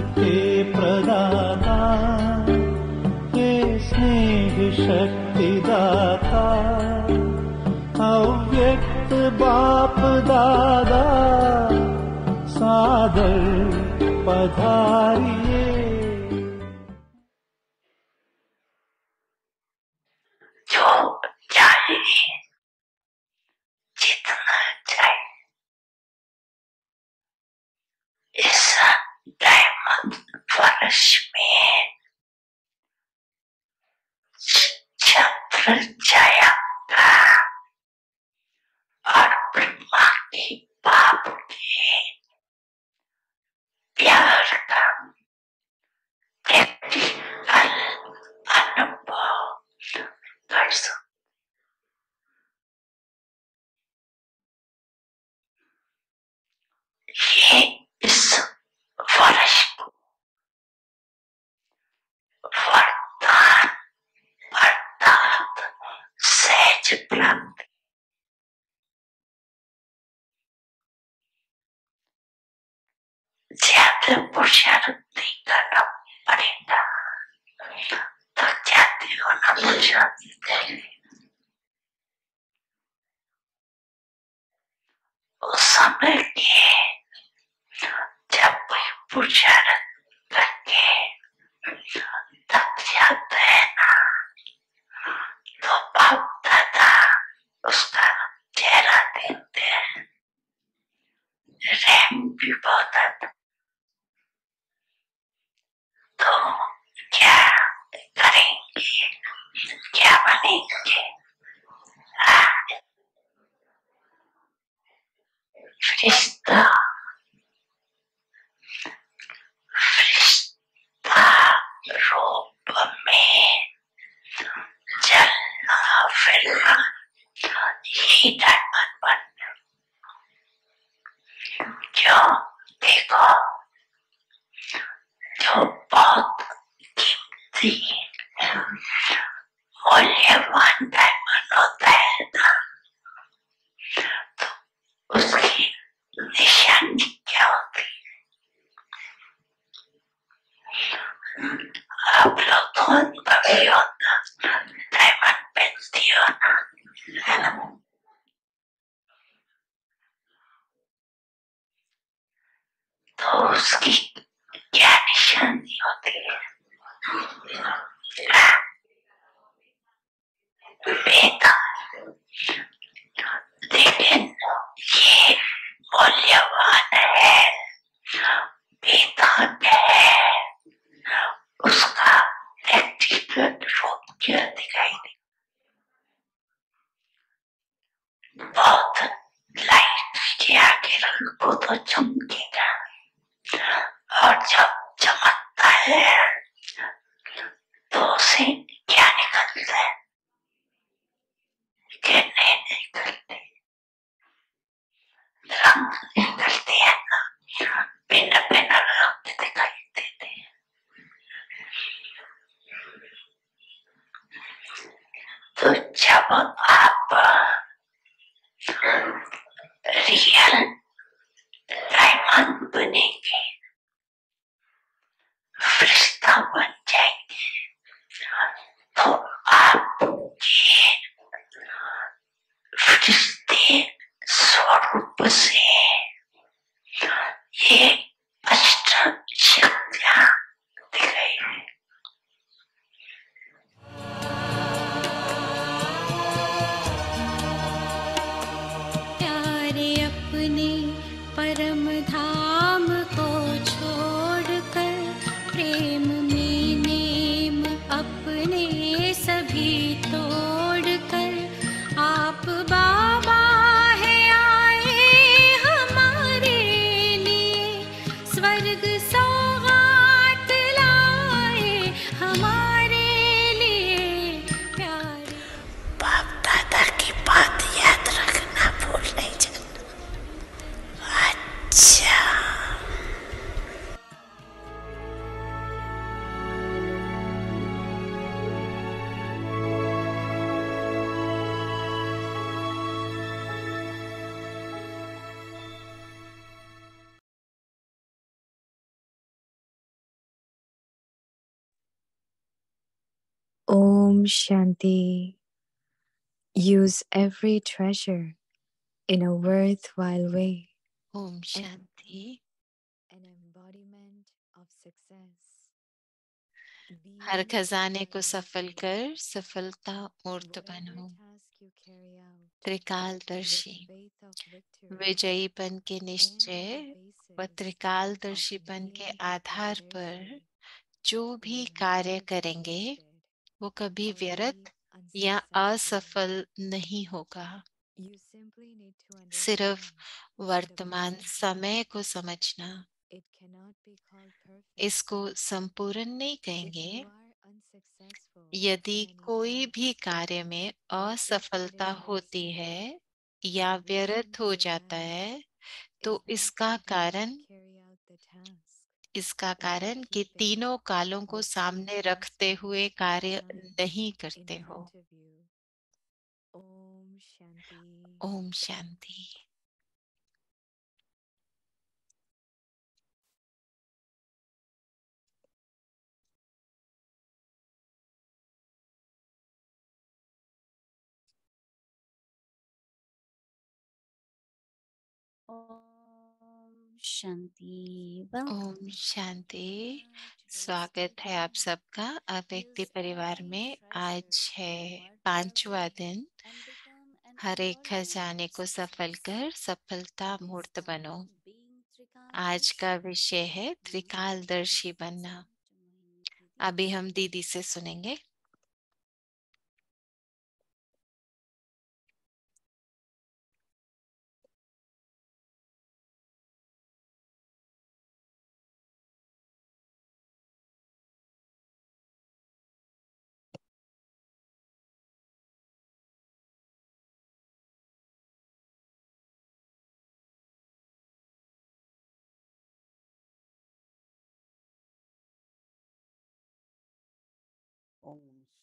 सुखे प्रदाता हे स्नेह शक्ति अव्यक्त बाप दादा सादर पधारी 不见了。 저도 좀 기다려. 어쩜 저만 달래. Om Shanti. Use every treasure in a worthwhile way. Om Shanti. An embodiment of success. हर खजाने को सफल कर सफलता मूर्त बनो त्रिकालदर्शी विजयीपन के निश्चय व त्रिकालदर्शीपन के आधार पर जो भी कार्य करेंगे वो कभी व्यर्थ या असफल नहीं होगा सिर्फ वर्तमान समय को समझना इसको संपूर्ण नहीं कहेंगे यदि कोई भी कार्य में असफलता होती है या व्यर्थ हो जाता है तो इसका कारण इसका हाँ, कारण कि तीनों कालों को सामने रखते हुए कार्य हाँ, नहीं करते हो ओम शांति Oh. शांति ओम शांति स्वागत है आप सबका अव्यक्ति परिवार में आज है पांचवा दिन हर एक खजाने को सफल कर सफलता मूर्त बनो आज का विषय है त्रिकालदर्शी बनना अभी हम दीदी से सुनेंगे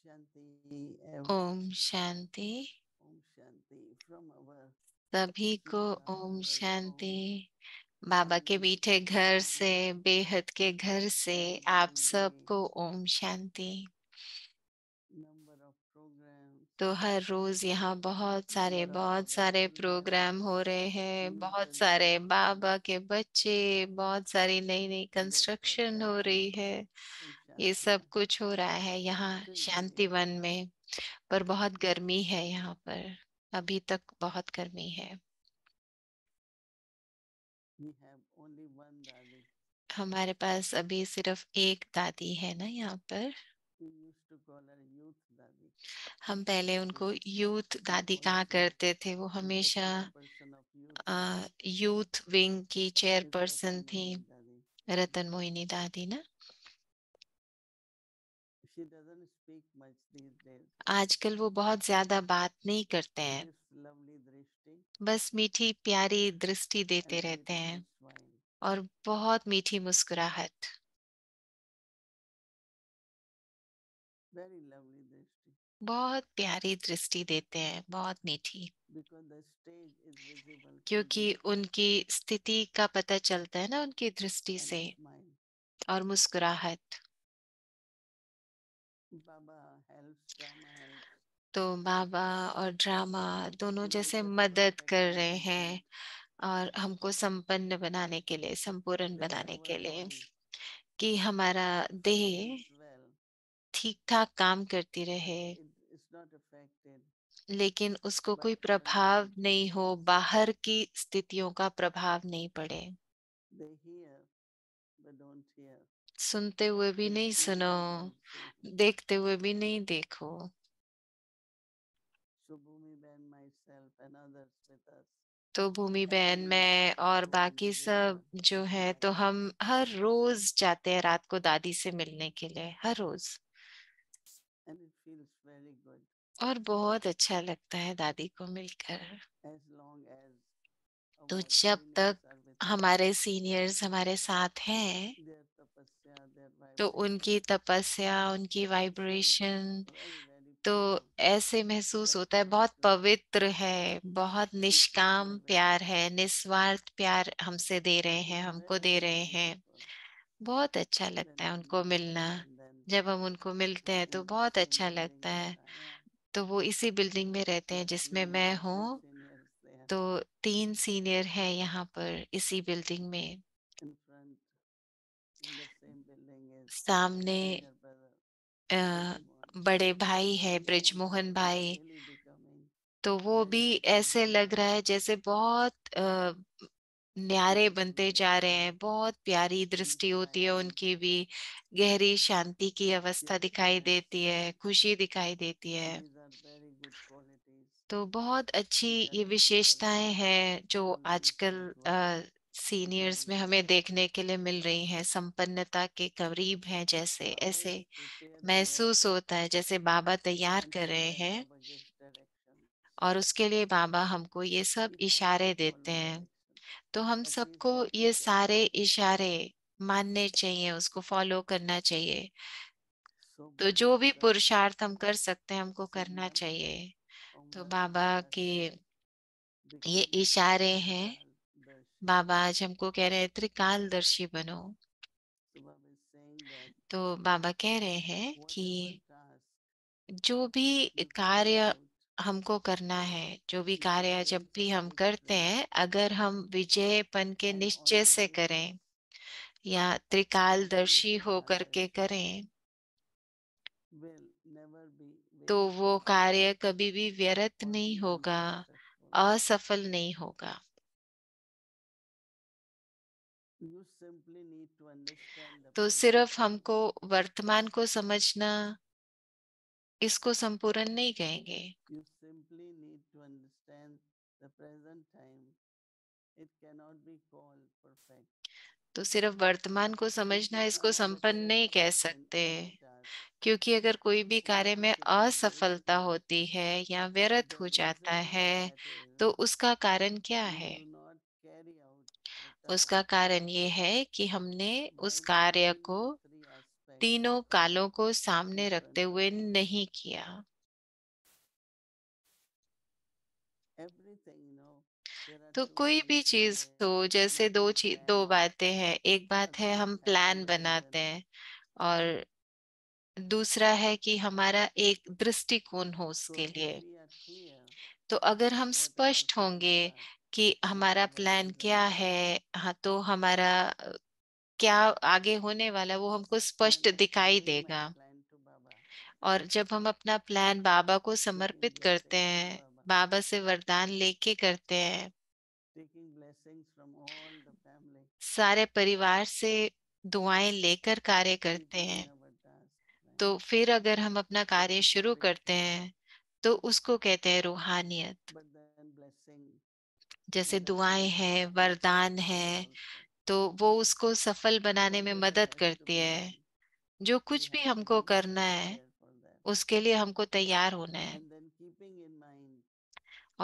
ओम शांति सभी को ओम शांति बाबा के बीठे हम्म। घर से बेहद के घर से आप सबको हम्म। ओम शांति तो हर रोज यहाँ बहुत सारे बहुत सारे प्रोग्राम हो रहे हैं बहुत सारे बाबा के बच्चे बहुत सारी नई नई कंस्ट्रक्शन हो रही है ये सब कुछ हो रहा है यहाँ हम्म। शांति वन में पर बहुत गर्मी है यहाँ पर अभी तक बहुत गर्मी है हमारे पास अभी सिर्फ एक दादी है ना यहाँ पर हम पहले उनको यूथ दादी कहा करते थे वो हमेशा यूथ विंग की चेयरपर्सन थी रतन मोहिनी दादी ना आजकल वो बहुत ज्यादा बात नहीं करते हैं बस मीठी प्यारी दृष्टि देते रहते हैं और बहुत मीठी मुस्कुराहट बहुत प्यारी दृष्टि देते हैं बहुत मीठी क्योंकि उनकी स्थिति का पता चलता है ना उनकी दृष्टि से और मुस्कुराहट तो बाबा और ड्रामा दोनों हम्म। जैसे मदद कर रहे हैं और हमको संपन्न बनाने के लिए संपूर्ण बनाने के लिए कि हमारा देह ठीक ठाक काम करती रहे लेकिन उसको कोई प्रभाव नहीं हो बाहर की स्थितियों का प्रभाव नहीं पड़े सुनते हुए भी नहीं सुनो देखते हुए भी नहीं देखो तो भूमि बहन मैं और बाकी सब जो है तो हम हर रोज जाते हैं रात को दादी से मिलने के लिए हर रोज और बहुत अच्छा लगता है दादी को मिलकर तो जब तक हमारे सीनियर्स हमारे साथ हैं तो उनकी तपस्या उनकी वाइब्रेशन तो ऐसे महसूस होता है बहुत पवित्र है बहुत निष्काम प्यार है निस्वार्थ प्यार हमसे दे रहे हैं हमको दे रहे हैं बहुत अच्छा लगता है उनको मिलना जब हम उनको मिलते हैं तो बहुत अच्छा लगता है तो वो इसी बिल्डिंग में रहते हैं जिसमें मैं हूँ तो तीन सीनियर हैं यहाँ पर इसी बिल्डिंग में सामने आ, बड़े भाई है ब्रिजमोहन भाई तो वो भी ऐसे लग रहा है जैसे बहुत न्यारे बनते जा रहे हैं बहुत प्यारी दृष्टि होती है उनकी भी गहरी शांति की अवस्था दिखाई देती है खुशी दिखाई देती है तो बहुत अच्छी ये विशेषताएं हैं जो आजकल सीनियर्स में हमें देखने के लिए मिल रही हैं संपन्नता के करीब हैं जैसे ऐसे महसूस होता है जैसे बाबा तैयार कर रहे हैं और उसके लिए बाबा हमको ये सब इशारे देते हैं तो हम हाँ सबको हाँ ये सारे इशारे मानने चाहिए उसको फॉलो करना चाहिए तो जो भी पुरुषार्थ हम कर सकते हैं हमको करना चाहिए तो बाबा के ये इशारे हैं बाबा आज हमको कह रहे हैं त्रिकालदर्शी बनो तो बाबा कह रहे हैं कि जो भी कार्य हमको करना है जो भी कार्य जब भी हम करते हैं अगर हम विजयपन के निश्चय से करें या त्रिकालदर्शी हो करके करें तो वो कार्य कभी भी व्यर्थ नहीं होगा असफल नहीं होगा तो सिर्फ हमको वर्तमान को समझना इसको संपूर्ण नहीं कहेंगे तो सिर्फ वर्तमान को समझना इसको संपन्न नहीं कह सकते क्योंकि अगर कोई भी कार्य में असफलता होती है या व्यर्थ हो जाता है तो उसका कारण क्या है उसका कारण ये है कि हमने उस कार्य को तीनों कालों को सामने रखते हुए नहीं किया तो कोई भी चीज हो जैसे दो चीज दो बातें हैं एक बात है हम प्लान बनाते हैं और दूसरा है कि हमारा एक दृष्टिकोण हो उसके लिए तो अगर हम स्पष्ट होंगे कि हमारा प्लान क्या है हाँ तो हमारा क्या आगे होने वाला वो हमको स्पष्ट दिखाई देगा और जब हम अपना प्लान बाबा को समर्पित करते हैं बाबा से वरदान लेके करते हैं सारे परिवार से दुआएं लेकर कार्य करते हैं तो फिर अगर हम अपना कार्य शुरू करते हैं तो उसको कहते हैं रूहानियत जैसे हम्म। दुआएं हैं वरदान है हम्म। तो वो उसको सफल बनाने में मदद करती है जो कुछ भी हमको करना है उसके लिए हमको तैयार होना है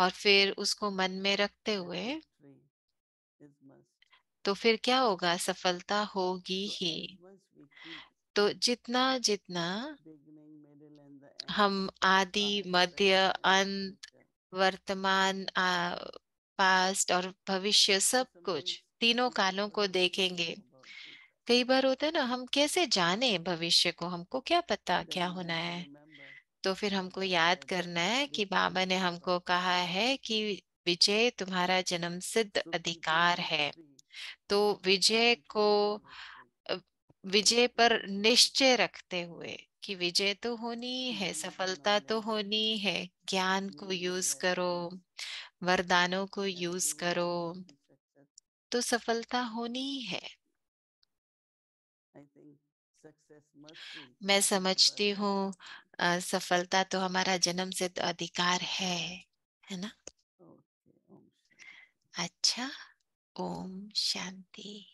और फिर उसको मन में रखते हुए तो फिर क्या होगा सफलता होगी ही तो जितना जितना हम आदि मध्य अंत वर्तमान पास्ट और भविष्य सब कुछ तीनों कालों को देखेंगे कई बार होता है ना हम कैसे जाने भविष्य को हमको क्या पता क्या होना है तो फिर हमको याद करना है कि बाबा ने हमको कहा है कि विजय तुम्हारा जन्म सिद्ध अधिकार है तो विजय को विजय पर निश्चय रखते हुए कि विजय तो होनी है सफलता तो हम्म। होनी है ज्ञान को यूज करो वरदानों को यूज करो तो सफलता होनी है मैं समझती हूँ सफलता तो हमारा जन्म से तो अधिकार है है ना अच्छा ओम शांति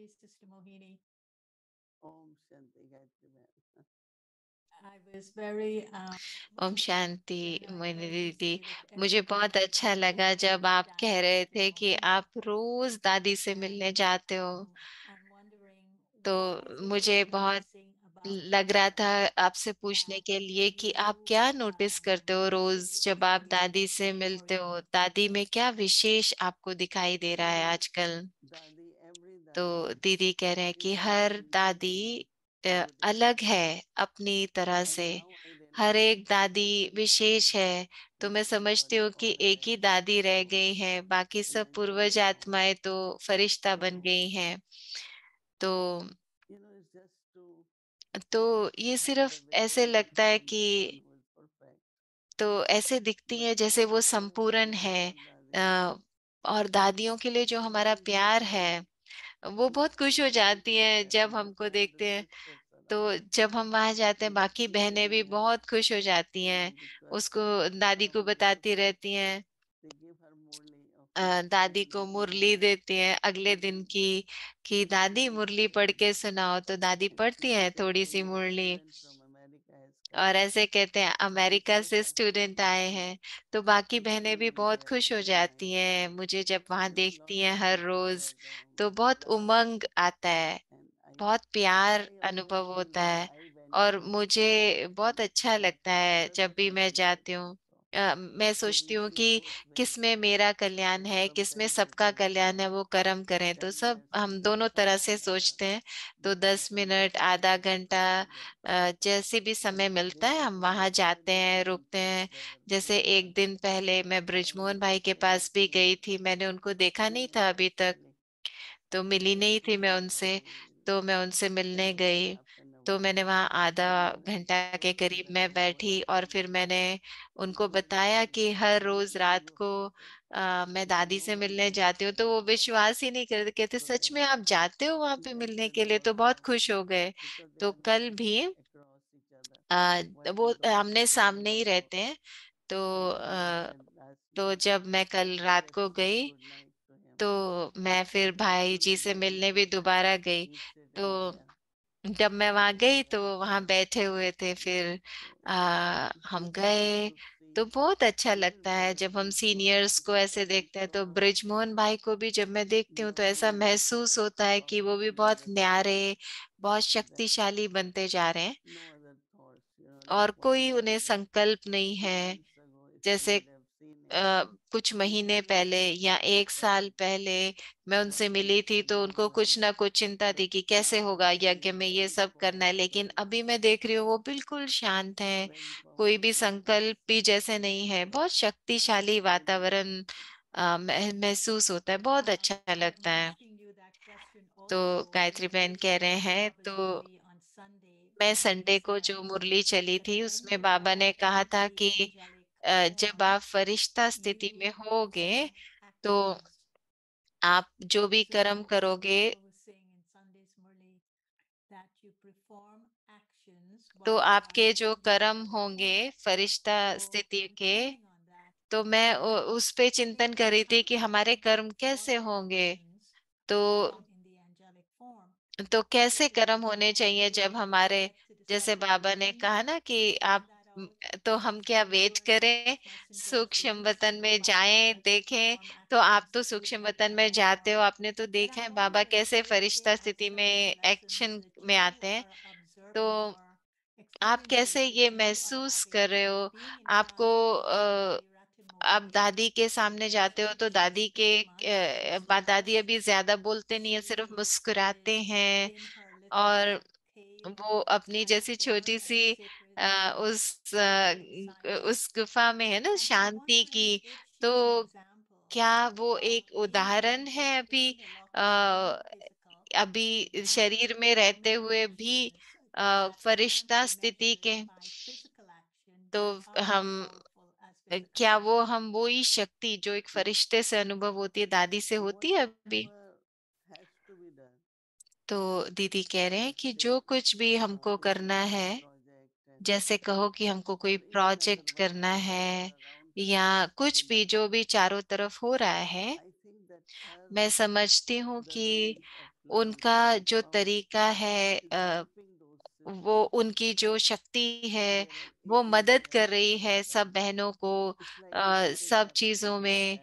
Chatterjee, Sister Mohini. Om Shanti Gayatri ma'am. I was very, um, ओम शांति मोहिनी दीदी मुझे बहुत अच्छा लगा जब आप कह रहे थे कि आप रोज दादी से मिलने जाते हो तो मुझे बहुत लग रहा था आपसे पूछने के लिए कि आप क्या नोटिस करते हो रोज जब आप दादी से मिलते हो दादी में क्या विशेष आपको दिखाई दे रहा है आजकल दादी तो दीदी कह रहे हैं कि हर दादी अलग है अपनी तरह से हर एक दादी विशेष है तो मैं समझती हूँ कि एक ही दादी रह गई है बाकी सब पूर्वज आत्माएं तो फरिश्ता बन गई हैं तो तो ये सिर्फ ऐसे लगता है कि तो ऐसे दिखती है जैसे वो संपूर्ण है और दादियों के लिए जो हमारा प्यार है वो बहुत खुश हो जाती हैं जब हमको देखते हैं तो जब हम वहां जाते हैं बाकी बहनें भी बहुत खुश हो जाती हैं उसको दादी को बताती रहती हैं दादी को मुरली देती हैं अगले दिन की कि दादी मुरली पढ़ के सुनाओ तो दादी पढ़ती है थोड़ी सी मुरली और ऐसे कहते हैं अमेरिका से स्टूडेंट आए हैं तो बाकी बहनें भी बहुत खुश हो जाती हैं मुझे जब वहाँ देखती हैं हर रोज तो बहुत उमंग आता है बहुत प्यार अनुभव होता है और मुझे बहुत अच्छा लगता है जब भी मैं जाती हूँ मैं सोचती हूँ कि किस में मेरा कल्याण है किस में सबका कल्याण है वो कर्म करें तो सब हम दोनों तरह से सोचते हैं तो दस मिनट आधा घंटा जैसे भी समय मिलता है हम वहाँ जाते हैं रुकते हैं जैसे एक दिन पहले मैं ब्रजमोहन भाई के पास भी गई थी मैंने उनको देखा नहीं था अभी तक तो मिली नहीं थी मैं उनसे तो मैं उनसे मिलने गई तो मैंने वहाँ आधा घंटा के करीब मैं बैठी और फिर मैंने उनको बताया कि हर रोज रात को आ, मैं दादी से मिलने जाती हूँ तो वो विश्वास ही नहीं करते कहते सच में आप जाते हो वहाँ पे मिलने के लिए तो बहुत खुश हो गए तो कल भी आ, वो हमने सामने ही रहते हैं तो आ, तो जब मैं कल रात को गई तो मैं फिर भाई जी से मिलने भी दोबारा गई तो जब मैं वहां गई तो वहां बैठे हुए थे फिर आ, हम गए तो बहुत अच्छा लगता है जब हम सीनियर्स को ऐसे देखते हैं तो ब्रिजमोहन भाई को भी जब मैं देखती हूँ तो ऐसा महसूस होता है कि वो भी बहुत न्यारे बहुत शक्तिशाली बनते जा रहे हैं और कोई उन्हें संकल्प नहीं है जैसे कुछ महीने पहले या एक साल पहले मैं उनसे मिली थी तो उनको कुछ ना कुछ चिंता थी कि कैसे होगा यज्ञ में ये सब करना है लेकिन अभी मैं देख रही हूँ वो बिल्कुल शांत है कोई भी संकल्प भी जैसे नहीं है बहुत शक्तिशाली वातावरण महसूस होता है बहुत अच्छा लगता है तो गायत्री बहन कह रहे हैं तो मैं संडे को जो मुरली चली थी उसमें बाबा ने कहा था कि जब आप फरिश्ता स्थिति में होगे तो आप जो भी कर्म करोगे तो आपके जो कर्म होंगे फरिश्ता स्थिति के तो मैं उस पे चिंतन कर रही थी कि हमारे कर्म कैसे होंगे तो तो कैसे कर्म होने चाहिए जब हमारे जैसे बाबा ने कहा ना कि आप तो हम क्या वेट करें सूक्ष्म वतन में जाएं देखें तो आप तो सूक्ष्म वतन में जाते हो आपने तो देखा है बाबा कैसे फरिश्ता स्थिति में एक्शन में आते हैं तो आप कैसे ये महसूस कर रहे हो आपको आप दादी के सामने जाते हो तो दादी के दादी अभी ज्यादा बोलते नहीं है सिर्फ मुस्कुराते हैं और वो अपनी जैसी छोटी सी उस उस गुफा में है ना शांति की तो क्या वो एक उदाहरण है अभी अभी शरीर में रहते हुए भी फरिश्ता स्थिति के तो हम क्या वो हम वो ही शक्ति जो एक फरिश्ते से अनुभव होती है दादी से होती है अभी तो दीदी कह रहे हैं कि जो कुछ भी हमको करना है जैसे कहो कि हमको कोई प्रोजेक्ट करना है या कुछ भी जो भी चारों तरफ हो रहा है मैं समझती हूँ कि उनका जो तरीका है वो उनकी जो शक्ति है वो मदद कर रही है सब बहनों को सब चीजों में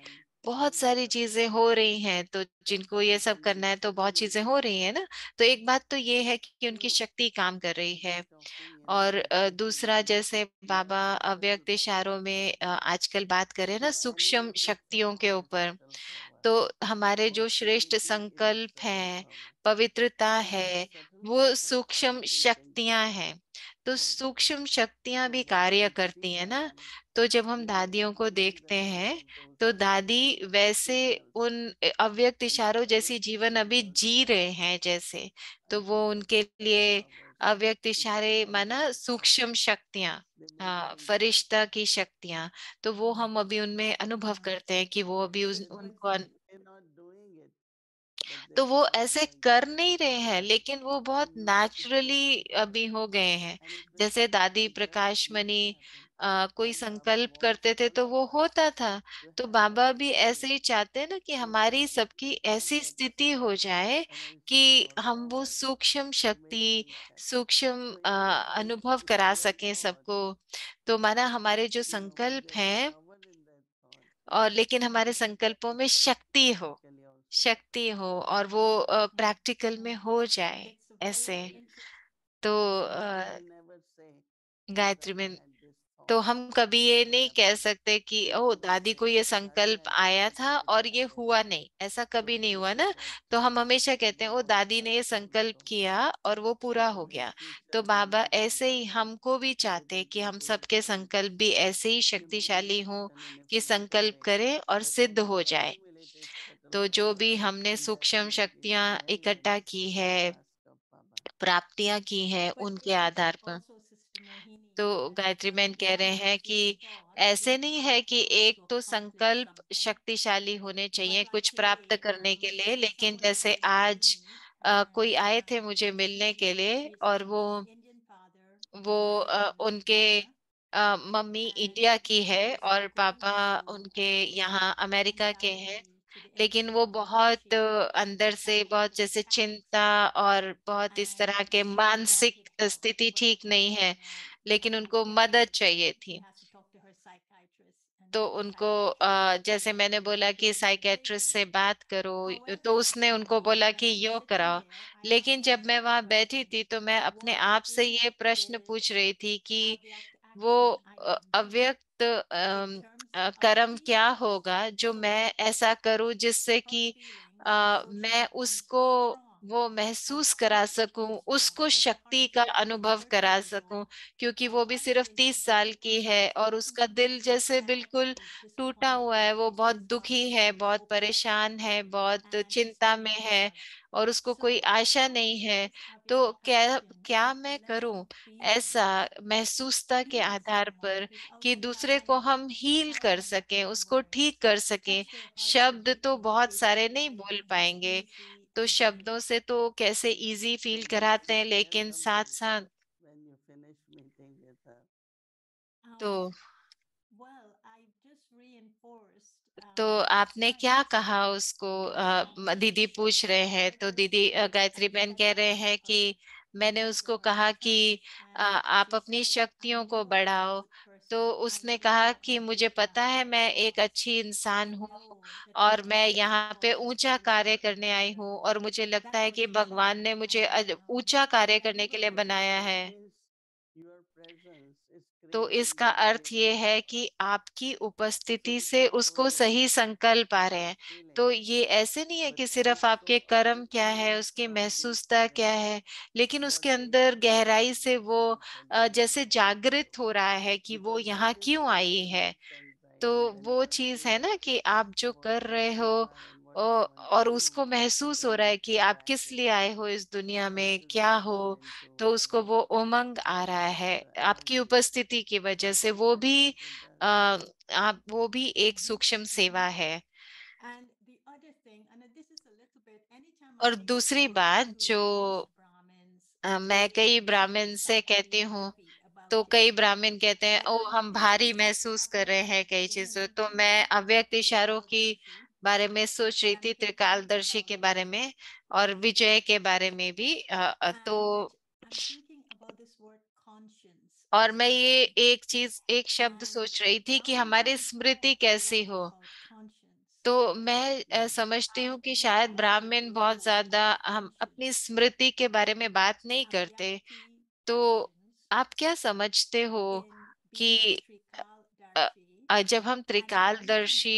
बहुत सारी चीजें हो रही हैं तो जिनको ये सब करना है तो बहुत चीजें हो रही है ना तो एक बात तो ये है कि उनकी शक्ति काम कर रही तो है और दूसरा जैसे बाबा अव्यक्त इशारों में आजकल बात हैं ना सूक्ष्म शक्तियों के ऊपर तो हमारे जो श्रेष्ठ संकल्प हैं पवित्रता है वो सूक्ष्म शक्तियां हैं तो सूक्ष्म शक्तियां भी कार्य करती है ना तो जब हम दादियों को देखते हैं तो दादी वैसे उन अव्यक्त इशारों जैसी जीवन अभी जी रहे हैं जैसे तो वो उनके लिए अव्यक्त इशारे माना सूक्ष्म शक्तियां हाँ फरिश्ता की शक्तियां तो वो हम अभी उनमें अनुभव करते हैं कि वो अभी उस, उनको तो वो ऐसे कर नहीं रहे हैं लेकिन वो बहुत नेचुरली अभी हो गए हैं जैसे दादी प्रकाश मणि कोई संकल्प करते थे तो वो होता था तो बाबा भी ऐसे ही चाहते हैं ना कि हमारी सबकी ऐसी स्थिति हो जाए कि हम वो सूक्ष्म शक्ति सूक्ष्म अनुभव करा सकें सबको तो माना हमारे जो संकल्प हैं और लेकिन हमारे संकल्पों में शक्ति हो शक्ति हो और वो प्रैक्टिकल में हो जाए ऐसे तो गायत्री में तो हम कभी ये नहीं कह सकते कि ओ दादी को ये संकल्प आया था और ये हुआ नहीं ऐसा कभी नहीं हुआ ना तो हम हमेशा कहते हैं ओ दादी ने ये संकल्प किया और वो पूरा हो गया तो बाबा ऐसे ही हमको भी चाहते कि हम सबके संकल्प भी ऐसे ही शक्तिशाली हों कि संकल्प करें और सिद्ध हो जाए तो जो भी हमने सूक्ष्म शक्तियां इकट्ठा की है प्राप्तियां की है उनके आधार पर तो गायत्री बहन कह रहे हैं कि ऐसे नहीं है कि एक तो संकल्प शक्तिशाली होने चाहिए कुछ प्राप्त करने के लिए लेकिन जैसे आज आ, कोई आए थे मुझे मिलने के लिए और वो वो आ, उनके आ, मम्मी इंडिया की है और पापा उनके यहाँ अमेरिका के हैं लेकिन वो बहुत अंदर से बहुत जैसे चिंता और बहुत इस तरह के मानसिक स्थिति ठीक नहीं है लेकिन उनको मदद चाहिए थी तो उनको जैसे मैंने बोला कि साइकेट्रिस्ट से बात करो तो उसने उनको बोला कि यो कराओ लेकिन जब मैं वहां बैठी थी तो मैं अपने आप से ये प्रश्न पूछ रही थी कि वो अव्यक्त कर्म क्या होगा जो मैं ऐसा करूं जिससे कि मैं उसको वो महसूस करा सकूं उसको शक्ति का अनुभव करा सकूं क्योंकि वो भी सिर्फ तीस साल की है और उसका दिल जैसे बिल्कुल टूटा हुआ है वो बहुत दुखी है बहुत परेशान है बहुत चिंता में है और उसको कोई आशा नहीं है तो क्या क्या मैं करूं ऐसा महसूसता के आधार पर कि दूसरे को हम हील कर सकें उसको ठीक कर सकें शब्द तो बहुत सारे नहीं बोल पाएंगे तो शब्दों से तो कैसे इजी फील कराते हैं लेकिन साथ साथ तो um, तो um, आपने क्या कहा उसको दीदी पूछ रहे हैं तो दीदी गायत्री बहन कह रहे हैं कि मैंने उसको कहा कि आप अपनी शक्तियों को बढ़ाओ तो उसने कहा कि मुझे पता है मैं एक अच्छी इंसान हूँ और मैं यहाँ पे ऊंचा कार्य करने आई हूँ और मुझे लगता है कि भगवान ने मुझे ऊंचा कार्य करने के लिए बनाया है तो इसका अर्थ ये है कि आपकी उपस्थिति से उसको सही संकल्प आ रहे हैं तो ये ऐसे नहीं है कि सिर्फ आपके कर्म क्या है उसकी महसूसता क्या है लेकिन उसके अंदर गहराई से वो जैसे जागृत हो रहा है कि वो यहाँ क्यों आई है तो वो चीज है ना कि आप जो कर रहे हो और उसको महसूस हो रहा है कि आप किस लिए आए हो इस दुनिया में क्या हो तो उसको वो उमंग आ रहा है आपकी उपस्थिति की वजह से वो भी आप वो भी एक सूक्ष्म सेवा है और दूसरी बात जो मैं कई ब्राह्मण से कहती हूँ तो कई ब्राह्मण कहते हैं ओ हम भारी महसूस कर रहे हैं कई चीजों तो मैं अव्यक्त इशारों की बारे में सोच रही थी त्रिकालदर्शी के बारे में और विजय के बारे में भी तो और मैं ये एक चीज एक शब्द सोच रही थी कि हमारी स्मृति कैसी हो तो मैं समझती हूँ कि शायद ब्राह्मण बहुत ज्यादा हम अपनी स्मृति के बारे में बात नहीं करते तो आप क्या समझते हो कि जब हम त्रिकालदर्शी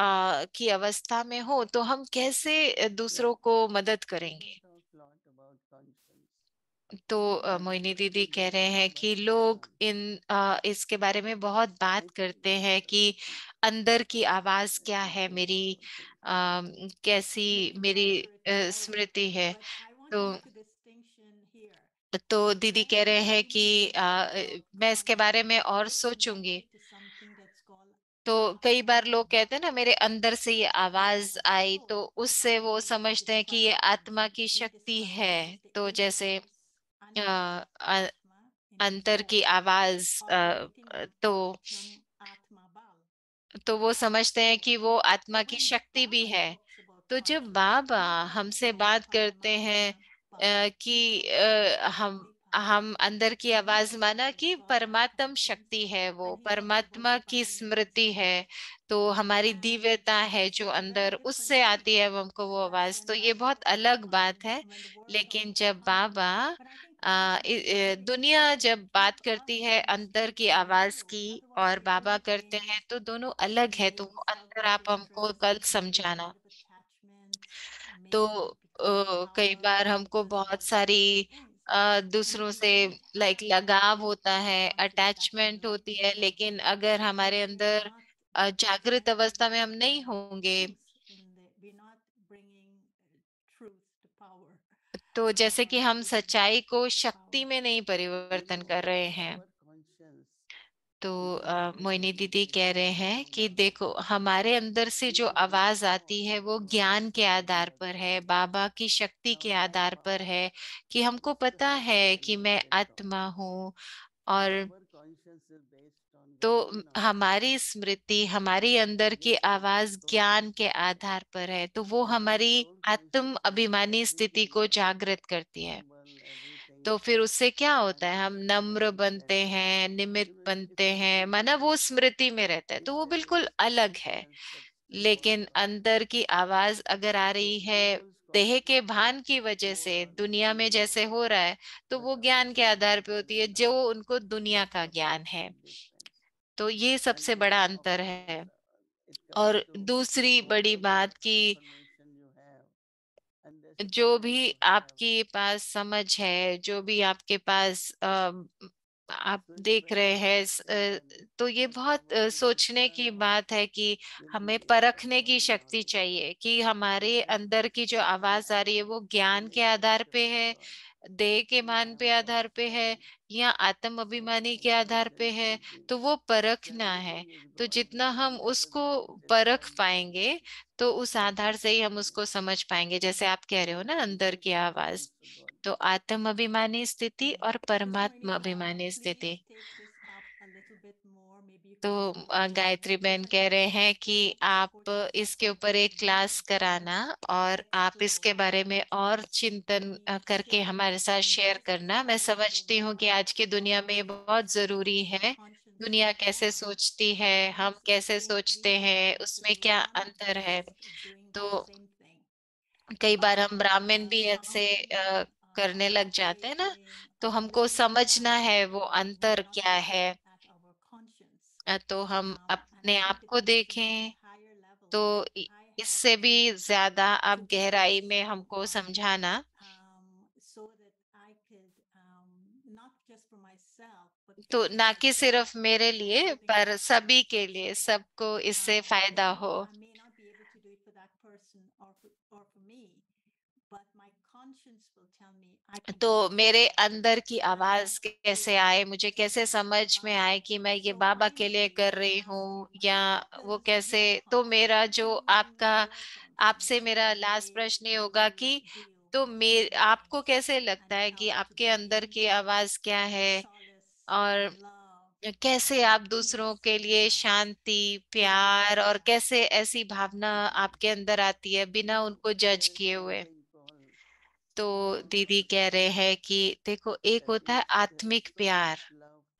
आ, की अवस्था में हो तो हम कैसे दूसरों को मदद करेंगे तो मोहिनी दीदी कह रहे हैं कि लोग इन आ, इसके बारे में बहुत बात करते हैं कि अंदर की आवाज क्या है मेरी आ, कैसी मेरी स्मृति है तो तो दीदी कह रहे हैं कि आ, मैं इसके बारे में और सोचूंगी तो कई बार लोग कहते हैं ना मेरे अंदर से ये आवाज आई तो उससे वो समझते हैं कि ये आत्मा की शक्ति है तो जैसे आ, अंतर की आवाज आ, तो तो वो समझते हैं कि वो आत्मा की शक्ति भी है तो जब बाबा हमसे बात करते हैं कि हम हम अंदर की आवाज माना कि परमात्म शक्ति है वो परमात्मा की स्मृति है तो हमारी दिव्यता है जो अंदर उससे आती है हमको वो आवाज तो ये बहुत अलग बात है लेकिन जब बाबा दुनिया जब बात करती है अंदर की आवाज की और बाबा करते हैं तो दोनों अलग है तो अंदर आप हमको कल समझाना तो कई बार हमको बहुत सारी दूसरों से लाइक लगाव होता है अटैचमेंट होती है लेकिन अगर हमारे अंदर जागृत अवस्था में हम नहीं होंगे तो जैसे कि हम सच्चाई को शक्ति में नहीं परिवर्तन कर रहे हैं तो मोहिनी दीदी कह रहे हैं कि देखो हमारे अंदर से जो आवाज आती है वो ज्ञान के आधार पर है बाबा की शक्ति के आधार पर है कि हमको पता है कि मैं आत्मा हूँ और तो हमारी स्मृति हमारी अंदर की आवाज ज्ञान के आधार पर है तो वो हमारी आत्म अभिमानी स्थिति को जागृत करती है तो फिर उससे क्या होता है हम नम्र बनते हैं निमित बनते हैं माना वो स्मृति में रहता है तो वो बिल्कुल अलग है लेकिन अंदर की आवाज अगर आ रही है देह के भान की वजह से दुनिया में जैसे हो रहा है तो वो ज्ञान के आधार पे होती है जो उनको दुनिया का ज्ञान है तो ये सबसे बड़ा अंतर है और दूसरी बड़ी बात की जो भी आपके पास समझ है जो भी आपके पास आप देख रहे हैं तो ये बहुत सोचने की बात है कि हमें परखने की शक्ति चाहिए कि हमारे अंदर की जो आवाज आ रही है वो ज्ञान के आधार पे है देह के मान पे आधार पे है या आत्म अभिमानी के आधार पे है तो वो परखना है तो जितना हम उसको परख पाएंगे तो उस आधार से ही हम उसको समझ पाएंगे जैसे आप कह रहे हो ना अंदर की आवाज तो आत्म अभिमानी स्थिति और परमात्मा अभिमानी स्थिति तो गायत्री बहन कह रहे हैं कि आप इसके ऊपर एक क्लास कराना और आप इसके बारे में और चिंतन करके हमारे साथ शेयर करना मैं समझती हूँ कि आज की दुनिया में बहुत जरूरी है दुनिया कैसे सोचती है हम कैसे सोचते हैं उसमें क्या अंतर है तो कई बार हम ब्राह्मण भी ऐसे करने लग जाते हैं ना तो हमको समझना है वो अंतर क्या है तो हम हाँ, अपने आप को देखें तो इससे भी ज्यादा आप गहराई में हमको समझाना um, um, तो ना कि सिर्फ मेरे लिए पर सभी के लिए सबको इससे फायदा हो तो मेरे अंदर की आवाज कैसे आए मुझे कैसे समझ में आए कि मैं ये बाबा के लिए कर रही हूँ या वो कैसे तो मेरा जो आपका आपसे मेरा लास्ट प्रश्न ये होगा कि तो मेरे आपको कैसे लगता है कि आपके अंदर की आवाज क्या है और कैसे आप दूसरों के लिए शांति प्यार और कैसे ऐसी भावना आपके अंदर आती है बिना उनको जज किए हुए तो दीदी कह रहे हैं कि देखो एक होता है आत्मिक प्यार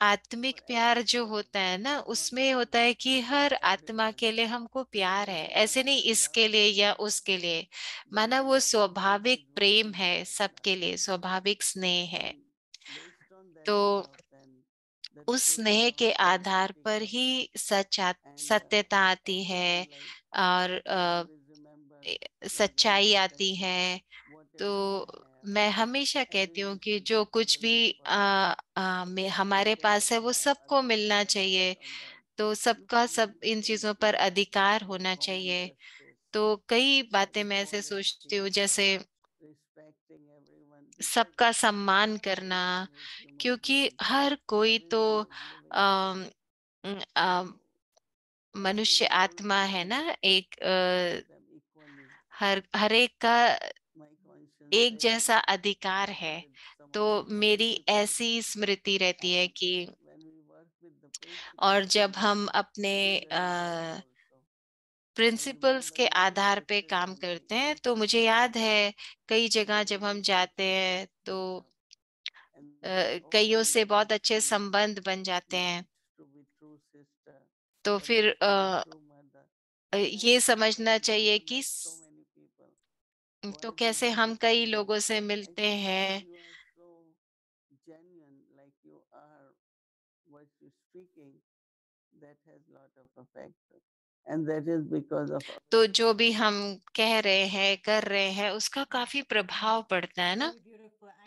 आत्मिक प्यार जो होता है ना हाँ, उसमें होता है कि हर आत्मा के लिए हमको प्यार है ऐसे नहीं हाँ, इसके लिए या उसके लिए माना वो स्वाभाविक हाँ, प्रेम तो है सबके लिए स्वाभाविक स्नेह है तो उस स्नेह के आधार पर ही सच सत्यता आती है और सच्चाई आती है तो मैं हमेशा कहती हूँ कि जो कुछ भी आ, आ, हमारे पास है वो सबको मिलना चाहिए तो सबका सब इन चीजों पर अधिकार होना चाहिए तो कई बातें मैं ऐसे सोचती हूँ जैसे सबका सम्मान करना क्योंकि हर कोई तो मनुष्य आत्मा है ना एक आ, हर हर एक का एक जैसा अधिकार है तो मेरी ऐसी स्मृति रहती है कि और जब हम अपने प्रिंसिपल्स के आधार पे काम करते हैं तो मुझे याद है कई जगह जब हम जाते हैं तो कईयों से बहुत अच्छे संबंध बन जाते हैं तो फिर आ, ये समझना चाहिए कि तो कैसे हम कई लोगों से मिलते हैं तो जो भी हम कह रहे हैं कर रहे हैं उसका काफी प्रभाव पड़ता है ना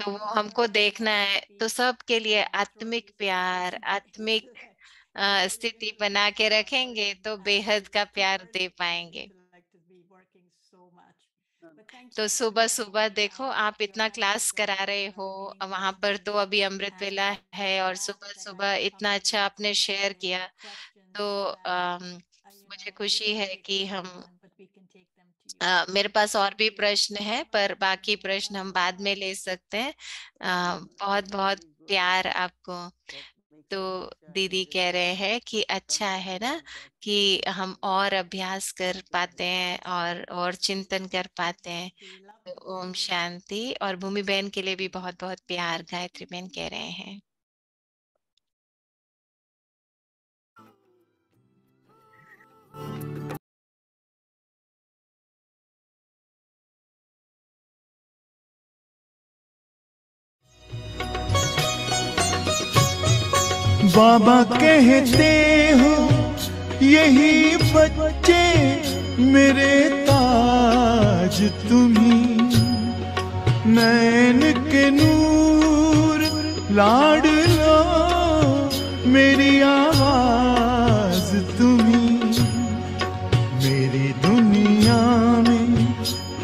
तो वो हमको देखना है तो सबके लिए आत्मिक प्यार आत्मिक स्थिति बना के रखेंगे तो बेहद का प्यार दे पाएंगे तो सुबह सुबह देखो आप इतना क्लास करा रहे हो वहां पर तो अभी अमृत वेला है और सुबह सुबह इतना अच्छा आपने शेयर किया तो आ, मुझे खुशी है कि हम आ, मेरे पास और भी प्रश्न है पर बाकी प्रश्न हम बाद में ले सकते हैं आ, बहुत बहुत प्यार आपको तो दीदी कह रहे हैं कि अच्छा है ना कि हम और अभ्यास कर पाते हैं और और चिंतन कर पाते हैं तो ओम शांति और भूमि बहन के लिए भी बहुत बहुत प्यार गायत्री बहन कह रहे हैं Thank you. बाबा कहते हो यही बच्चे मेरे ताज तुम्ही नैन के नूर लाड लो मेरी आवाज तुम्ही मेरी दुनिया में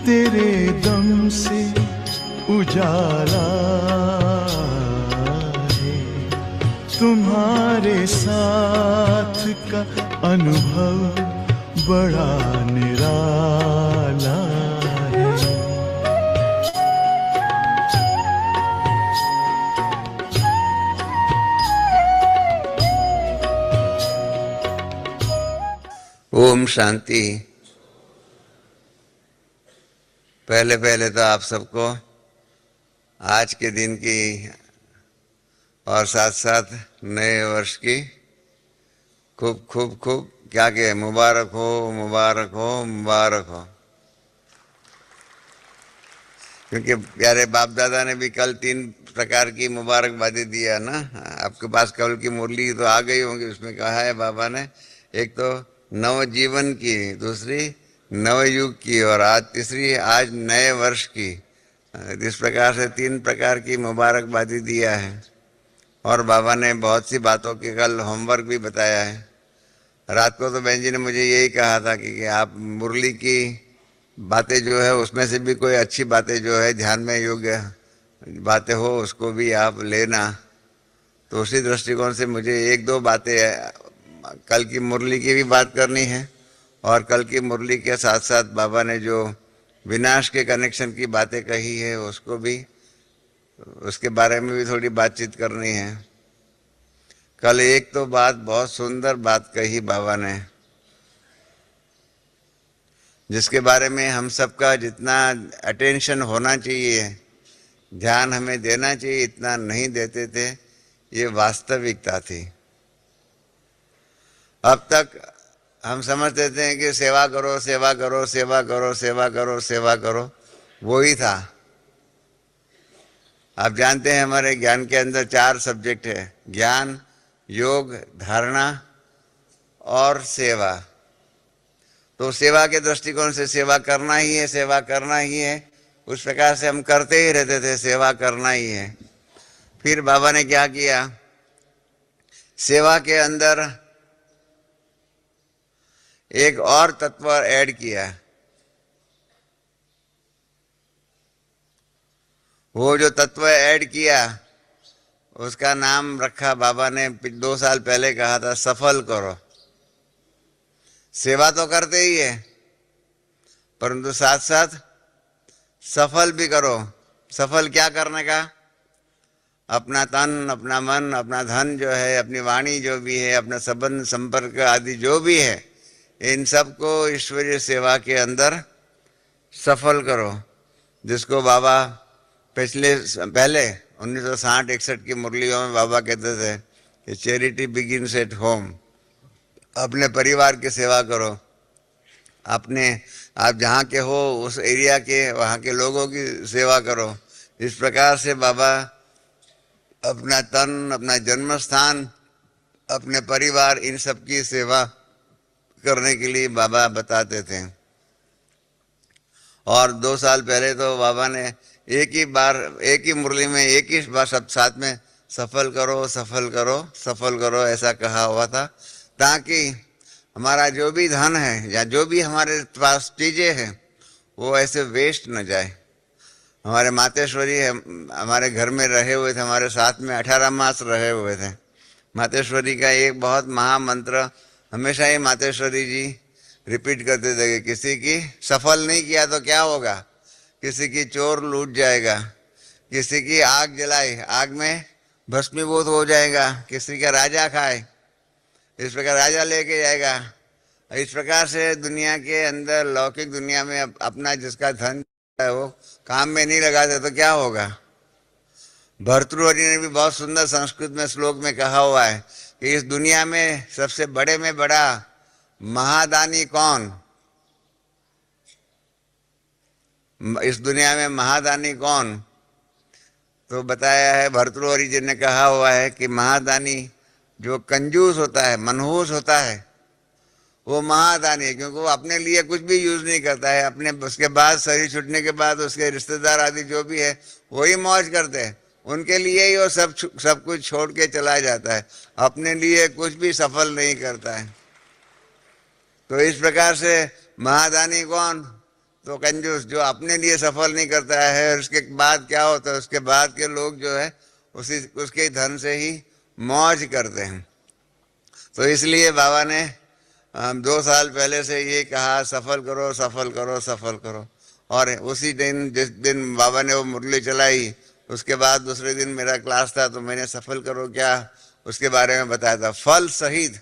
तेरे दम से उजाला तुम्हारे साथ का अनुभव बड़ा निराला ओम शांति पहले पहले तो आप सबको आज के दिन की और साथ साथ नए वर्ष की खूब खूब खूब क्या कहे मुबारक हो मुबारक हो मुबारक हो क्योंकि प्यारे बाप दादा ने भी कल तीन प्रकार की मुबारकबादी दिया ना आपके पास कल की मुरली तो आ गई होंगी उसमें कहा है बाबा ने एक तो नव जीवन की दूसरी नवयुग की और आज तीसरी आज नए वर्ष की इस प्रकार से तीन प्रकार की मुबारकबादी दिया है और बाबा ने बहुत सी बातों के कल होमवर्क भी बताया है रात को तो बहन जी ने मुझे यही कहा था कि, कि आप मुरली की बातें जो है उसमें से भी कोई अच्छी बातें जो है ध्यान में योग्य बातें हो उसको भी आप लेना तो उसी दृष्टिकोण से मुझे एक दो बातें कल की मुरली की भी बात करनी है और कल की मुरली के साथ साथ बाबा ने जो विनाश के कनेक्शन की बातें कही है उसको भी उसके बारे में भी थोड़ी बातचीत करनी है कल एक तो बात बहुत सुंदर बात कही बाबा ने जिसके बारे में हम सबका जितना अटेंशन होना चाहिए ध्यान हमें देना चाहिए इतना नहीं देते थे ये वास्तविकता थी अब तक हम समझते थे कि सेवा करो सेवा करो सेवा करो सेवा करो सेवा करो वो ही था आप जानते हैं हमारे ज्ञान के अंदर चार सब्जेक्ट है ज्ञान योग धारणा और सेवा तो सेवा के दृष्टिकोण से सेवा करना ही है सेवा करना ही है उस प्रकार से हम करते ही रहते थे सेवा करना ही है फिर बाबा ने क्या किया सेवा के अंदर एक और तत्व ऐड किया वो जो तत्व ऐड किया उसका नाम रखा बाबा ने दो साल पहले कहा था सफल करो सेवा तो करते ही है परंतु साथ साथ सफल भी करो सफल क्या करने का अपना तन अपना मन अपना धन जो है अपनी वाणी जो भी है अपना संबंध संपर्क आदि जो भी है इन सबको ईश्वरीय सेवा के अंदर सफल करो जिसको बाबा पिछले पहले उन्नीस सौ साठ इकसठ की मुरलियों में बाबा कहते थे कि चैरिटी बिगिनस एट होम अपने परिवार की सेवा करो अपने आप जहाँ के हो उस एरिया के वहाँ के लोगों की सेवा करो इस प्रकार से बाबा अपना तन अपना जन्म स्थान अपने परिवार इन सब की सेवा करने के लिए बाबा बताते थे और दो साल पहले तो बाबा ने एक ही बार एक ही मुरली में एक ही बार सब साथ में सफल करो सफल करो सफल करो ऐसा कहा हुआ था ताकि हमारा जो भी धन है या जो भी हमारे पास चीज़ें हैं वो ऐसे वेस्ट न जाए हमारे मातेश्वरी हमारे घर में रहे हुए थे हमारे साथ में अठारह मास रहे हुए थे मातेश्वरी का एक बहुत महामंत्र हमेशा ही मातेश्वरी जी रिपीट करते थे कि किसी की सफल नहीं किया तो क्या होगा किसी की चोर लूट जाएगा किसी की आग जलाए आग में भस्मीभूत हो जाएगा किसी का राजा खाए इस प्रकार राजा लेके जाएगा इस प्रकार से दुनिया के अंदर लौकिक दुनिया में अपना जिसका धन है वो काम में नहीं लगाते तो क्या होगा भरतृहरि ने भी बहुत सुंदर संस्कृत में श्लोक में कहा हुआ है कि इस दुनिया में सबसे बड़े में बड़ा महादानी कौन इस दुनिया में महादानी कौन तो बताया है भरतुहरी जी ने कहा हुआ है कि महादानी जो कंजूस होता है मनहूस होता है वो महादानी है क्योंकि वो अपने लिए कुछ भी यूज़ नहीं करता है अपने उसके बाद शरीर छूटने के बाद उसके रिश्तेदार आदि जो भी है वही मौज करते हैं उनके लिए ही वो सब सब कुछ छोड़ के चला जाता है अपने लिए कुछ भी सफल नहीं करता है तो इस प्रकार से महादानी कौन तो कंजूस जो अपने लिए सफल नहीं करता है उसके बाद क्या होता है उसके बाद के लोग जो है उसी उसके धन से ही मौज करते हैं तो इसलिए बाबा ने दो साल पहले से ये कहा सफल करो सफल करो सफल करो और उसी दिन जिस दिन बाबा ने वो मुरली चलाई उसके बाद दूसरे दिन मेरा क्लास था तो मैंने सफल करो क्या उसके बारे में बताया था फल सहित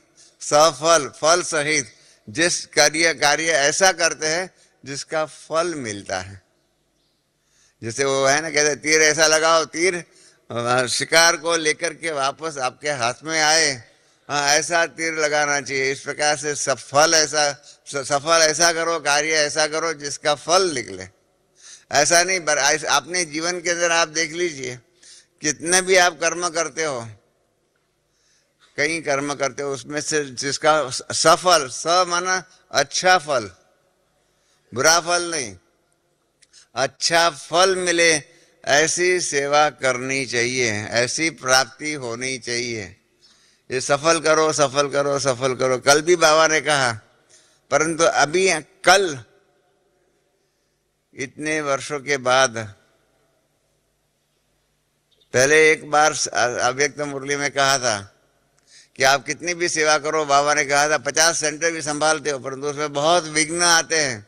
सफल फल सहित जिस कार्य कार्य ऐसा करते हैं जिसका फल मिलता है जैसे वो है ना कहते तीर ऐसा लगाओ तीर शिकार को लेकर के वापस आपके हाथ में आए हाँ ऐसा तीर लगाना चाहिए इस प्रकार से सफल ऐसा सफल ऐसा करो कार्य ऐसा करो जिसका फल निकले ऐसा नहीं बर अपने जीवन के अंदर आप देख लीजिए कितने भी आप कर्म करते हो कई कर्म करते हो उसमें से जिसका सफल स माना अच्छा फल बुरा फल नहीं अच्छा फल मिले ऐसी सेवा करनी चाहिए ऐसी प्राप्ति होनी चाहिए ये सफल करो सफल करो सफल करो कल भी बाबा ने कहा परंतु अभी कल इतने वर्षों के बाद पहले एक बार अव्यक्त मुरली में कहा था कि आप कितनी भी सेवा करो बाबा ने कहा था पचास सेंटर भी संभालते हो परंतु उसमें बहुत विघ्न आते हैं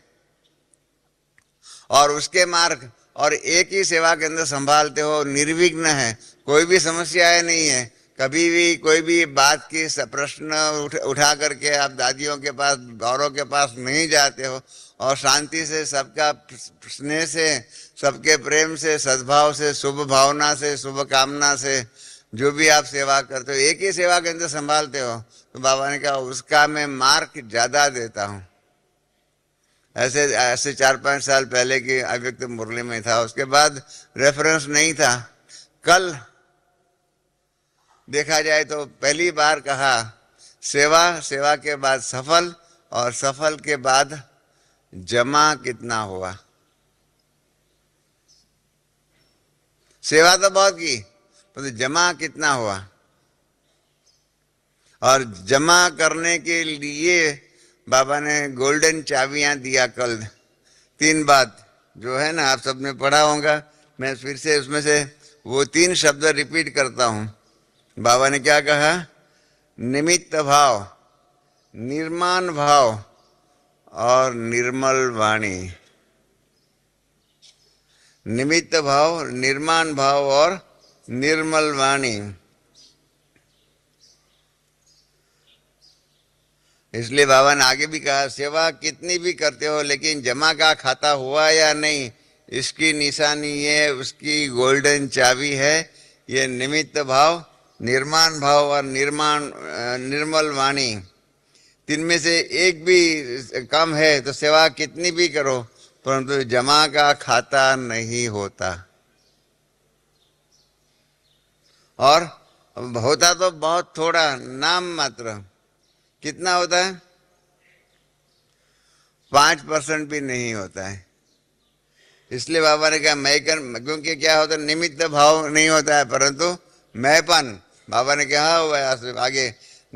और उसके मार्ग और एक ही सेवा के अंदर संभालते हो निर्विघ्न है कोई भी समस्याएं नहीं है कभी भी कोई भी बात की प्रश्न उठ, उठा करके आप दादियों के पास गौरव के पास नहीं जाते हो और शांति से सबका स्नेह से सबके प्रेम से सद्भाव से शुभ भावना से शुभ कामना से जो भी आप सेवा करते हो एक ही सेवा के अंदर संभालते हो तो बाबा ने कहा उसका मैं मार्क ज़्यादा देता हूँ ऐसे ऐसे चार पाँच साल पहले की अभ्यक्त मुरली में था उसके बाद रेफरेंस नहीं था कल देखा जाए तो पहली बार कहा सेवा सेवा के बाद सफल और सफल के बाद जमा कितना हुआ सेवा तो बहुत की पर तो जमा कितना हुआ और जमा करने के लिए बाबा ने गोल्डन चाबियां दिया कल तीन बात जो है ना आप सबने पढ़ा होगा मैं फिर से उसमें से वो तीन शब्द रिपीट करता हूँ बाबा ने क्या कहा निमित्त भाव निर्माण भाव और निर्मल वाणी निमित्त भाव निर्माण भाव और निर्मल वाणी इसलिए बाबा ने आगे भी कहा सेवा कितनी भी करते हो लेकिन जमा का खाता हुआ या नहीं इसकी निशानी ये उसकी गोल्डन चाबी है ये निमित्त भाव निर्माण भाव और निर्माण निर्मल वाणी तीन में से एक भी कम है तो सेवा कितनी भी करो परंतु तो जमा का खाता नहीं होता और होता तो बहुत थोड़ा नाम मात्र कितना होता है पांच परसेंट भी नहीं होता है इसलिए बाबा ने कहा मैं कर क्योंकि क्या होता है निमित्त भाव नहीं होता है परंतु मैंपन बाबा ने कहा हुआ हाँ, आगे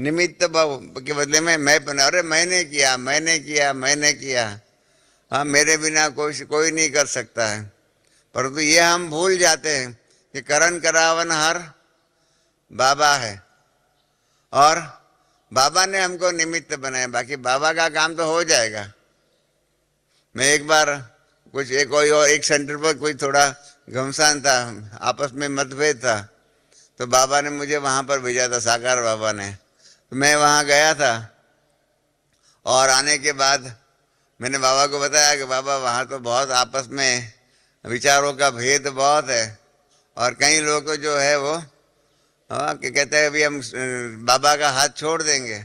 निमित्त भाव के बदले में मैपन अरे मैंने किया मैंने किया मैंने किया हाँ मेरे बिना कोई कोई नहीं कर सकता है परंतु ये हम भूल जाते हैं कि करण करावन हर बाबा है और बाबा ने हमको निमित्त बनाया बाकी बाबा का काम तो हो जाएगा मैं एक बार कुछ एक कोई और एक सेंटर पर कोई थोड़ा घमसान था आपस में मतभेद था तो बाबा ने मुझे वहां पर भेजा था साकार बाबा ने तो मैं वहाँ गया था और आने के बाद मैंने बाबा को बताया कि बाबा वहाँ तो बहुत आपस में विचारों का भेद बहुत है और कई लोग जो है वो हाँ कि कहते हैं अभी हम बाबा का हाथ छोड़ देंगे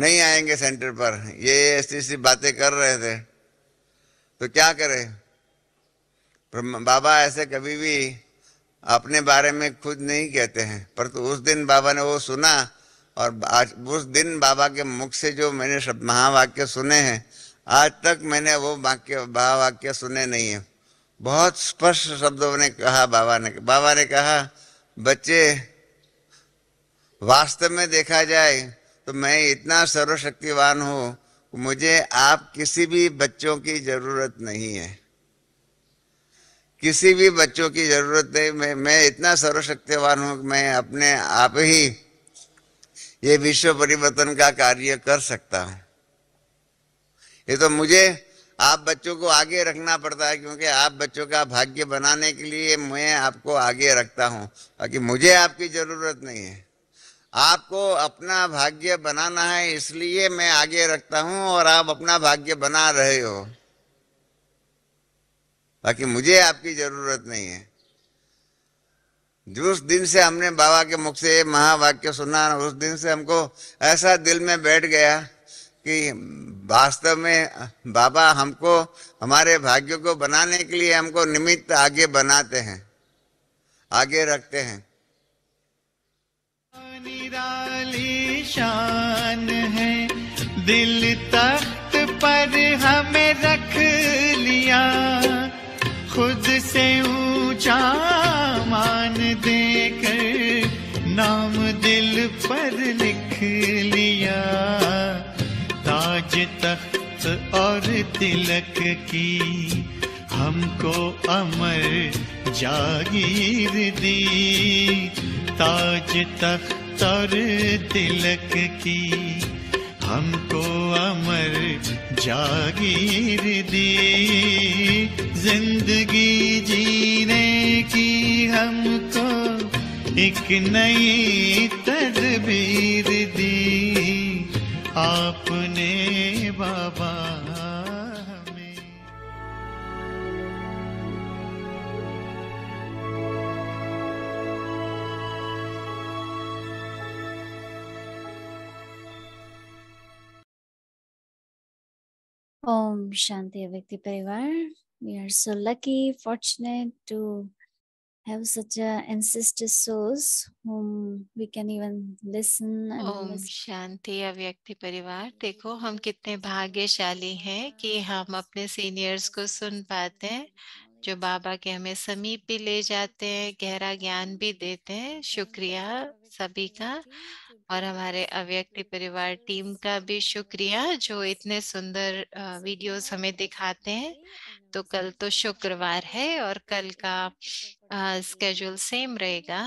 नहीं आएंगे सेंटर पर ये ऐसी ऐसी बातें कर रहे थे तो क्या करें बाबा ऐसे कभी भी अपने बारे में खुद नहीं कहते हैं पर तो उस दिन बाबा ने वो सुना और आज उस दिन बाबा के मुख से जो मैंने महावाक्य सुने हैं आज तक मैंने वो वाक्य महावाक्य सुने नहीं है बहुत स्पष्ट शब्दों ने कहा बाबा ने बाबा ने कहा बच्चे वास्तव में देखा जाए तो मैं इतना सर्वशक्तिवान हूं मुझे आप किसी भी बच्चों की जरूरत नहीं है किसी भी बच्चों की जरूरत नहीं मैं मैं इतना सर्वशक्तिवान हूं कि मैं अपने आप ही ये विश्व परिवर्तन का कार्य कर सकता हूं ये तो मुझे आप बच्चों को आगे रखना पड़ता है क्योंकि आप बच्चों का भाग्य बनाने के लिए मैं आपको आगे रखता हूँ बाकी मुझे आपकी ज़रूरत नहीं है आपको अपना भाग्य बनाना है इसलिए मैं आगे रखता हूँ और आप अपना भाग्य बना रहे हो बाकी मुझे आपकी ज़रूरत नहीं है जिस दिन से हमने बाबा के मुख से महावाक्य सुना उस दिन से हमको ऐसा दिल में बैठ गया कि वास्तव में बाबा हमको हमारे भाग्य को बनाने के लिए हमको निमित्त आगे बनाते हैं आगे रखते हैं निराली शान है दिल तख्त पर हमें रख लिया खुद से ऊंचा मान देकर नाम दिल पर लिख लिया ताज तख्त और तिलक की हमको अमर जागीर दी ताज तख्त और तिलक की हमको अमर जागीर दी जिंदगी जीने की हमको एक नई तदबीर दी आपने बाबा शांति व्यक्ति परिवार we are so lucky fortunate to have such a ancestor source whom we can even listen Om Shanti Avyakti Parivar. देखो हम कितने भाग्यशाली हैं कि हम अपने seniors को सुन पाते हैं जो बाबा के हमें समीप भी ले जाते हैं गहरा ज्ञान भी देते हैं शुक्रिया सभी का और हमारे अव्यक्ति परिवार टीम का भी शुक्रिया जो इतने सुंदर वीडियोस हमें दिखाते हैं तो कल तो शुक्रवार है और कल का स्केड्यूल सेम रहेगा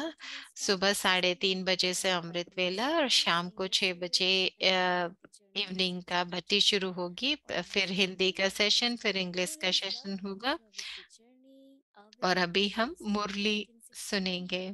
सुबह साढ़े तीन बजे से अमृत वेला और शाम को छः बजे इवनिंग का भट्टी शुरू होगी फिर हिंदी का सेशन फिर इंग्लिश का सेशन होगा और अभी हम मुरली सुनेंगे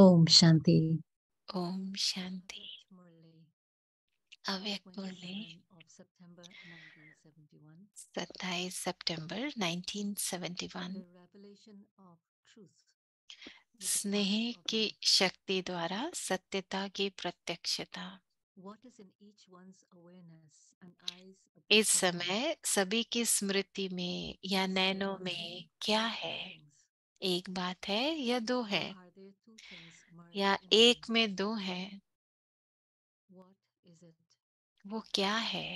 ओम शांति ओम शांति अव्यक्त बोले सत्ताईस सितंबर 1971 स्नेह की शक्ति द्वारा सत्यता की प्रत्यक्षता इस समय सभी की स्मृति में या नैनों में क्या है एक बात है या दो है या एक में दो है वो क्या है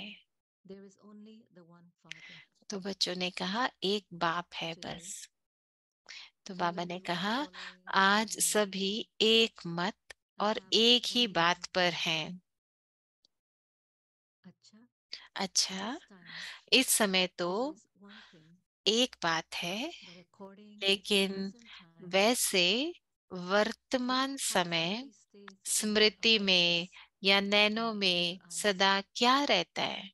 तो बच्चों ने कहा एक बाप है बस तो बाबा ने कहा आज सभी एक मत और एक ही बात पर हैं अच्छा इस समय तो एक बात है लेकिन वैसे वर्तमान समय स्मृति में या नैनो में सदा क्या रहता है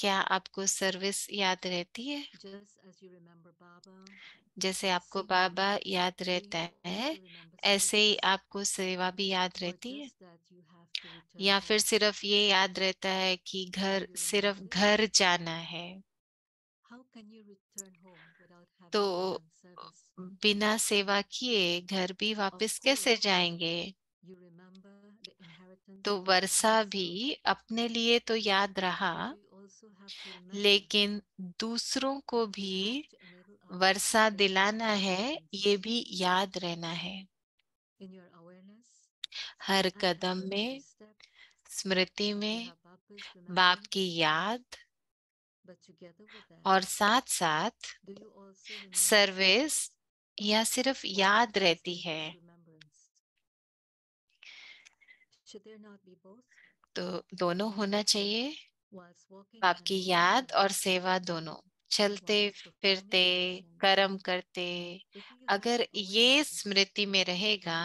क्या आपको सर्विस याद रहती है जैसे आपको बाबा याद रहता है ऐसे ही आपको सेवा भी याद रहती है या फिर सिर्फ ये याद रहता है कि घर हम्म। सिर्फ घर जाना है तो बिना सेवा किए घर भी वापस कैसे जाएंगे तो वर्षा भी अपने लिए तो याद रहा लेकिन दूसरों को भी वर्षा दिलाना है ये भी याद रहना है हर कदम में स्मृति में बाप की याद तो और साथ साथ सर्विस या सिर्फ याद रहती है तो दोनों होना चाहिए बाप की याद और सेवा दोनों चलते फिरते कर्म करते अगर ये स्मृति में रहेगा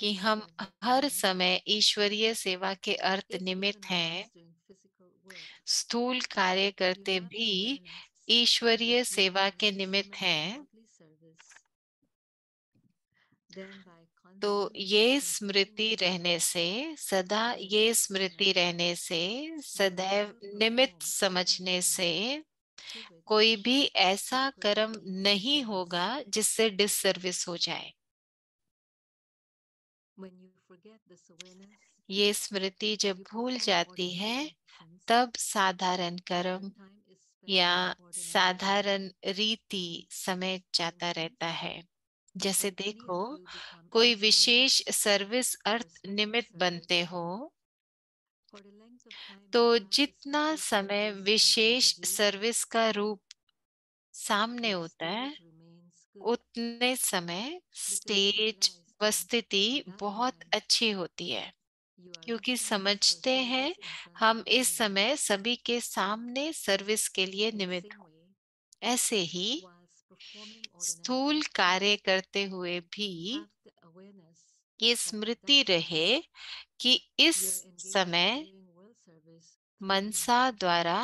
कि हम हर समय ईश्वरीय सेवा के अर्थ निमित्त हैं स्थूल कार्य करते भी ईश्वरीय सेवा के निमित्त हैं तो ये स्मृति रहने से सदा ये स्मृति रहने से सदैव निमित्त समझने से कोई भी ऐसा कर्म नहीं होगा जिससे डिसर्विस हो जाए ये स्मृति जब भूल जाती है तब साधारण कर्म या साधारण रीति समेट जाता mm-hmm. रहता है जैसे देखो कोई विशेष सर्विस अर्थ निमित्त बनते हो तो जितना समय विशेष सर्विस का रूप सामने होता है उतने समय स्टेज उपस्थिति बहुत हाँ। अच्छी होती है क्योंकि समझते हैं हाँ। हम इस समय सभी के सामने सर्विस के लिए निमित्त हो ऐसे ही स्थूल कार्य करते हुए भी ये स्मृति रहे कि इस समय मनसा द्वारा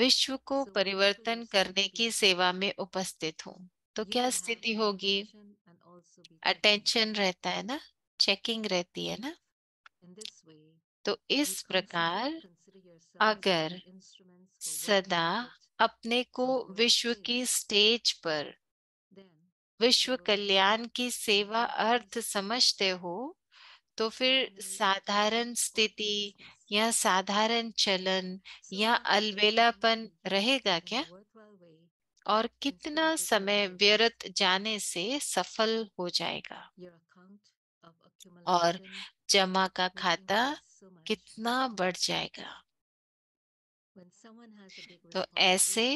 विश्व को परिवर्तन करने की सेवा में उपस्थित हूँ तो क्या स्थिति होगी अटेंशन रहता है ना चेकिंग रहती है ना तो इस प्रकार अगर सदा अपने को विश्व की स्टेज पर विश्व कल्याण की सेवा अर्थ समझते हो तो फिर साधारण स्थिति या साधारण चलन या अलबेलापन रहेगा क्या और कितना समय व्यर्थ जाने से सफल हो जाएगा और जमा का खाता कितना बढ़ जाएगा तो ऐसे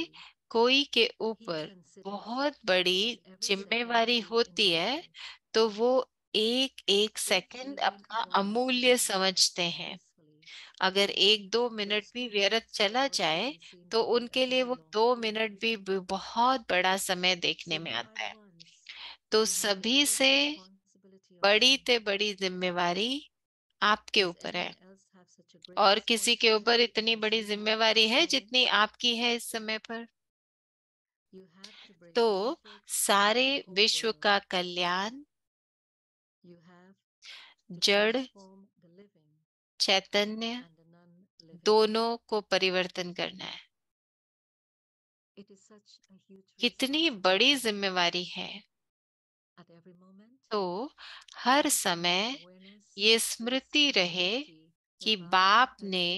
कोई के ऊपर बहुत बड़ी जिम्मेवारी होती है तो वो एक एक सेकंड अपना अमूल्य समझते हैं अगर एक दो मिनट भी व्यर्थ चला जाए तो उनके लिए वो दो मिनट भी बहुत बड़ा समय देखने में आता है तो सभी से बड़ी से बड़ी जिम्मेवारी आपके ऊपर है और किसी के ऊपर इतनी बड़ी जिम्मेवारी है जितनी आपकी है इस समय पर तो सारे विश्व का कल्याण जड़ चैतन्य दोनों को परिवर्तन करना है कितनी बड़ी जिम्मेवारी है तो हर समय ये स्मृति रहे कि बाप ने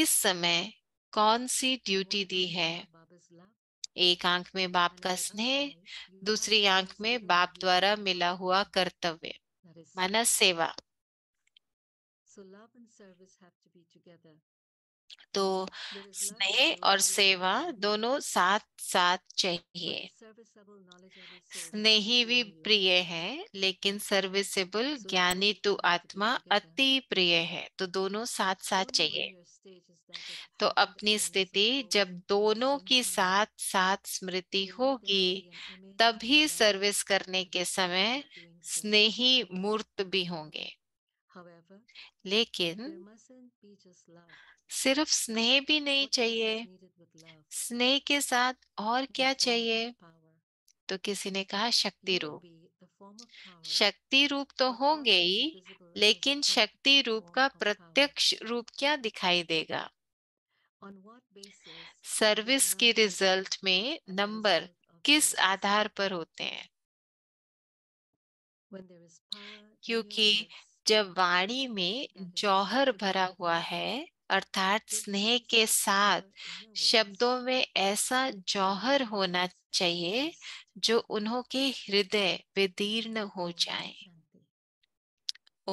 इस समय कौन सी ड्यूटी दी है एक आंख में बाप का स्नेह दूसरी आंख में बाप द्वारा मिला हुआ कर्तव्य मन सेवा तो स्नेह और सेवा दोनों साथ साथ चाहिए स्नेही भी प्रिय है लेकिन सर्विसेबल ज्ञानी तो आत्मा अति प्रिय है तो दोनों साथ साथ चाहिए तो अपनी स्थिति जब दोनों की साथ साथ स्मृति होगी तभी सर्विस करने के समय स्नेही मूर्त भी होंगे लेकिन सिर्फ स्नेह भी नहीं चाहिए स्नेह के साथ और क्या चाहिए तो किसी ने कहा शक्ति रूप शक्ति रूप तो होंगे ही लेकिन शक्ति रूप का प्रत्यक्ष रूप क्या दिखाई देगा सर्विस के रिजल्ट में नंबर किस आधार पर होते हैं क्योंकि जब वाणी में हम्म। जौहर भरा हुआ है अर्थात स्नेह के साथ शब्दों हम्म। में ऐसा जौहर होना चाहिए जो उन्हों के हृदय विदीर्ण हो जाए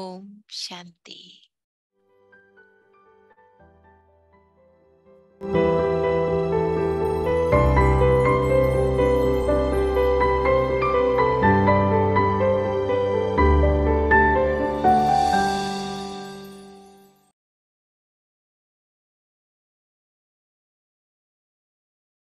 ओम शांति